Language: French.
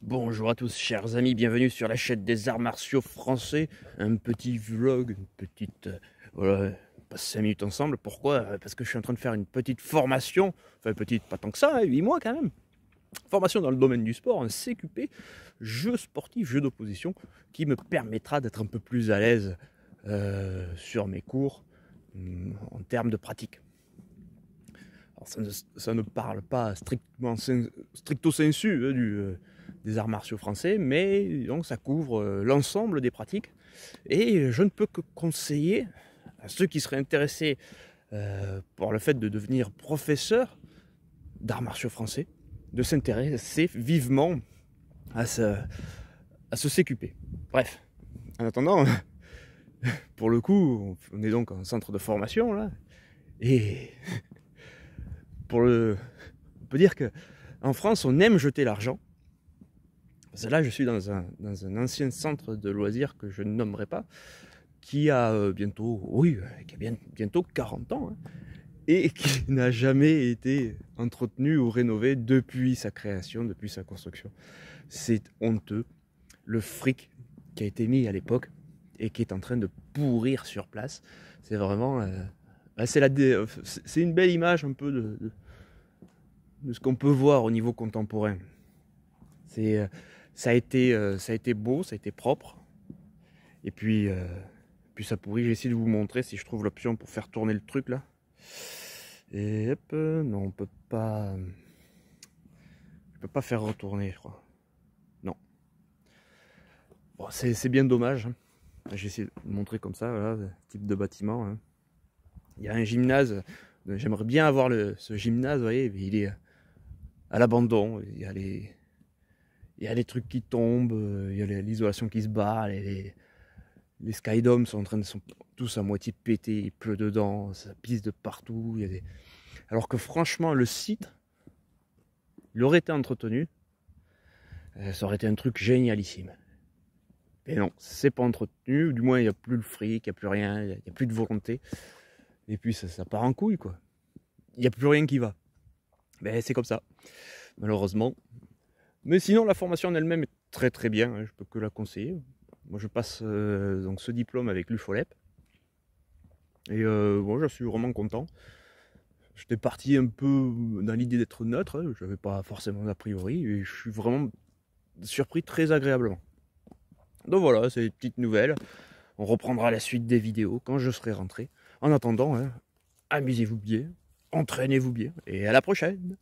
Bonjour à tous chers amis, bienvenue sur la chaîne des arts martiaux français. Un petit vlog, une petite... Euh, voilà, on 5 minutes ensemble. Pourquoi Parce que je suis en train de faire une petite formation, enfin petite, pas tant que ça, 8 hein, mois quand même. Formation dans le domaine du sport, un CQP, jeu sportif, jeu d'opposition, qui me permettra d'être un peu plus à l'aise euh, sur mes cours mm, en termes de pratique. Alors ça ne, parle pas strictement, stricto sensu hein, du euh, des arts martiaux français, mais donc ça couvre euh, l'ensemble des pratiques. Et je ne peux que conseiller à ceux qui seraient intéressés euh, par le fait de devenir professeur d'arts martiaux français, de s'intéresser vivement à ce, à se CQP. Bref, en attendant, pour le coup, on est donc en centre de formation là, et pour le, on peut dire que en France, on aime jeter l'argent, là, je suis dans un, ancien centre de loisirs que je ne nommerai pas, qui a euh, bientôt, oui, euh, qui bientôt 40 ans, hein, et qui n'a jamais été entretenu ou rénové depuis sa création, depuis sa construction. C'est honteux. Le fric qui a été mis à l'époque et qui est en train de pourrir sur place, c'est vraiment... Euh, bah, c'est une belle image un peu de, de, de ce qu'on peut voir au niveau contemporain. C'est ça a été, euh, ça a été beau, ça a été propre. Et puis, euh, puis ça pourrit. J'essaie de vous montrer si je trouve l'option pour faire tourner le truc là. Et hop, euh, non, on peut pas. Je peux pas faire retourner, je crois. Non. Bon, c'est bien dommage. Hein. J'essaie de montrer comme ça, type de bâtiment. Hein. Il y a un gymnase. J'aimerais bien avoir ce gymnase, vous voyez, mais il est à l'abandon. Il y a les il y a des trucs qui tombent, il euh, y a l'isolation qui se bat, les, les, sont en train de sont tous à moitié pétés, il pleut dedans, ça pisse de partout. y a des... Alors que franchement, le site, il aurait été entretenu, euh, ça aurait été un truc génialissime. Mais non, c'est pas entretenu, du moins il n'y a plus le fric, il n'y a plus rien, il n'y a, plus de volonté. Et puis ça, ça part en couille quoi. Il n'y a plus rien qui va. Mais ben, c'est comme ça. Malheureusement, mais sinon, la formation en elle-même est très très bien, hein, je peux que la conseiller. Moi, je passe euh, donc ce diplôme avec l'UFOLEP. Et moi euh, bon, je suis vraiment content. J'étais parti un peu dans l'idée d'être neutre, hein. je n'avais pas forcément d'a priori, et je suis vraiment surpris très agréablement. Donc voilà, c'est des petites nouvelles. On reprendra la suite des vidéos quand je serai rentré. En attendant, hein, amusez-vous bien, entraînez-vous bien, et à la prochaine